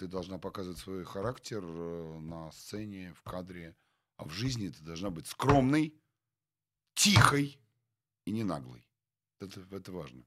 ты должна показывать свой характер э, на сцене, в кадре, а в жизни ты должна быть скромной, тихой и не наглой. Это, это важно.